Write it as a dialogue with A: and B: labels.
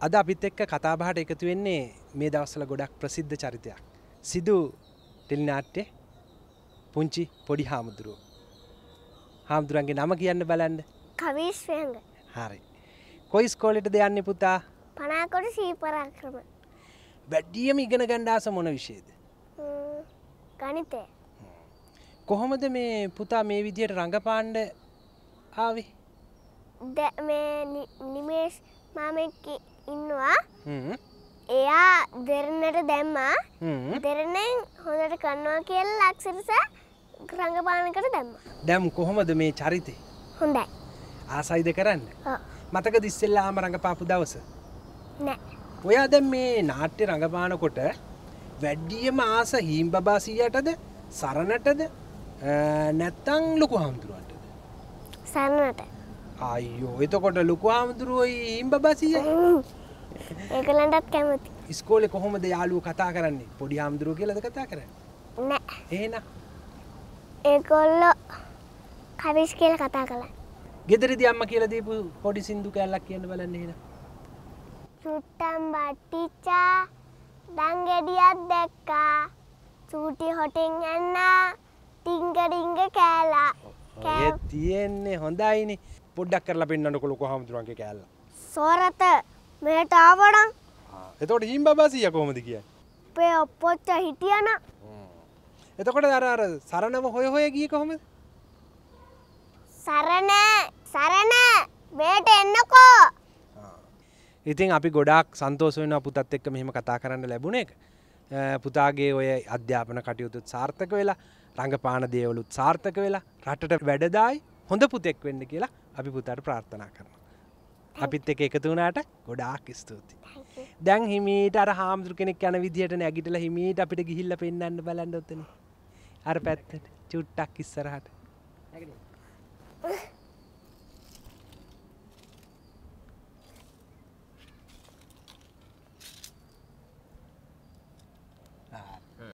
A: අද අපිත් එක්ක කතාබහට එකතු වෙන්නේ මේ දවස්සල ගොඩක් ප්‍රසිද්ධ චරිතයක්. සිදු ටෙලිනාට්‍ය පුංචි පොඩි හාමුදුරුව. හාමුදුරන්ගේ නම කියන්න බලන්න
B: කවේශ්වයග
A: හරි. කොයි ස්කෝලට දෙයන්න පුතා
B: පනාකොට සීපරාක්‍රම.
A: වැඩියම ඉගෙන ගණ්ඩාස මොන විශේද. ගනිතය. කොහොමද මේ පුතා මේ විදියට රඟපාණ්ඩ
B: ආවේ? නිමේෂ් මාමකි ඉන්නවා එයා දෙරණට දැම්මා දෙරණෙන් හොඳට කන්නවා කියල ලක්සිරස රඟපානකට දැම්ම
A: දැම් කොහොමද මේ චරිතය හොඳයි ආසයිද කරන්න මතක දිස්සෙල්ලාම රඟපාපු දවස ඔයා දැම් මේ නාට්‍ය රඟපානකොට වැඩියම ආස හීම් බබාසීයටද සරණටද නැත්තං ලොකු හාමුදුරුවන්ටද සරණට අයියෝ එතකොට ලොකු හාමුදුරුවයි ඉම්බ බසිය ඒකලටත් කැමති ස්කෝලෙ කොහොමද යාලුව කතා කරන්නේ පොඩි හාමුදුරුව කියලද කතා කරන්න ඒන ඒකොල්ලෝ කවිස් කියල කතා කළ ගෙදරදි අම්ම කියලදීපු පොඩි සිින්දු කැල්ලක් කියන්න බලන්න එන
B: චුට්ටම් බට්ටිච්චා දංගෙඩියත් දැක්කා චූටි හොටෙන් යන්න ටිංගඩිංග කෑලා
A: ඔය තියෙන්නේ හොඳයිනේ පොඩ්ඩක් කරලා පෙන්නන්නකො ලොකු හාමුදුරන්ගේ කෑල්ල.
B: සෝරත මෙහෙට
A: ආවනම්. එතකොට හීම් බබා සීයා කොහොමද කියන්නේ? අපේ ඔප්පොච්ච හිටියන. එතකොට අර අර සරණව හොය හොය ගියේ කොහොමද?
B: සරණ සරණ මෙහෙට එන්නකෝ.
A: ඉතින් අපි ගොඩාක් සන්තෝෂ වෙනවා පුතත් එක්ක මෙහෙම කතා කරන්න ලැබුණ එක. පුතාගේ ඔය අධ්‍යාපන කටයුතුත් සාර්ථක වෙලා රඟපාන දේවලුත් සාර්ථක වෙලා රටට වැඩදායි හොඳ පුතෙක් වෙන්න කියලා අපි පුතාට ප්‍රාර්ථනා කරන. අපිත් එක එකතුනාට ගොඩාක් ස්තුති. දැන් හිමීට අර හාමුදුර කෙනෙක් යන විදිහට නැගිටල හිමීට අපිට ගිහිල්ල පෙන්න්න බලන්න ඔත්තන. අර පැත්තට චුට්ටක් ඉස්සරහට.